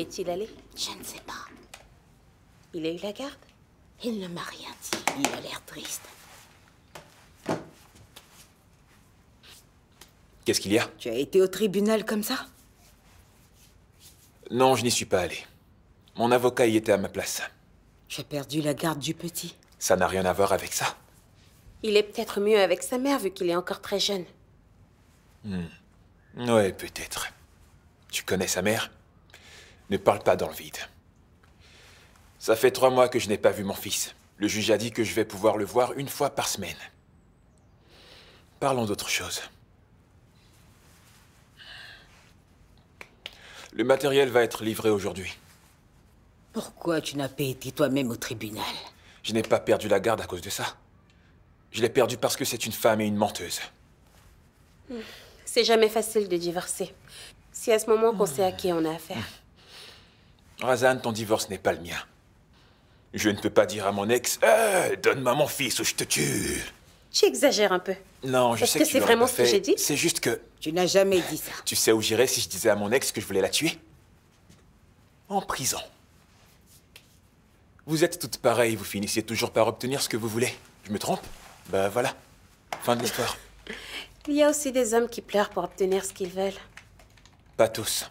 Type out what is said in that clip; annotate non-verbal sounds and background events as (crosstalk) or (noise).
est-il allé Je ne sais pas. Il a eu la garde Il ne m'a rien dit. Il a l'air triste. Qu'est-ce qu'il y a Tu as été au tribunal comme ça Non, je n'y suis pas allé. Mon avocat y était à ma place. J'ai perdu la garde du petit. Ça n'a rien à voir avec ça. Il est peut-être mieux avec sa mère, vu qu'il est encore très jeune. Hmm. Ouais, peut-être. Tu connais sa mère ne parle pas dans le vide. Ça fait trois mois que je n'ai pas vu mon fils. Le juge a dit que je vais pouvoir le voir une fois par semaine. Parlons d'autre chose. Le matériel va être livré aujourd'hui. Pourquoi tu n'as pas été toi-même au tribunal Je n'ai pas perdu la garde à cause de ça. Je l'ai perdue parce que c'est une femme et une menteuse. C'est jamais facile de divorcer. Si à ce moment qu'on sait à ah. qui on a affaire. Razan, ton divorce n'est pas le mien. Je ne peux pas dire à mon ex euh, Donne-moi mon fils ou je te tue Tu exagères un peu. Non, je sais que, que c'est vraiment ce que j'ai dit C'est juste que. Tu n'as jamais dit ça. Tu sais où j'irais si je disais à mon ex que je voulais la tuer En prison. Vous êtes toutes pareilles, vous finissiez toujours par obtenir ce que vous voulez. Je me trompe Bah voilà. Fin de l'histoire. (laughs) Il y a aussi des hommes qui pleurent pour obtenir ce qu'ils veulent. Pas tous.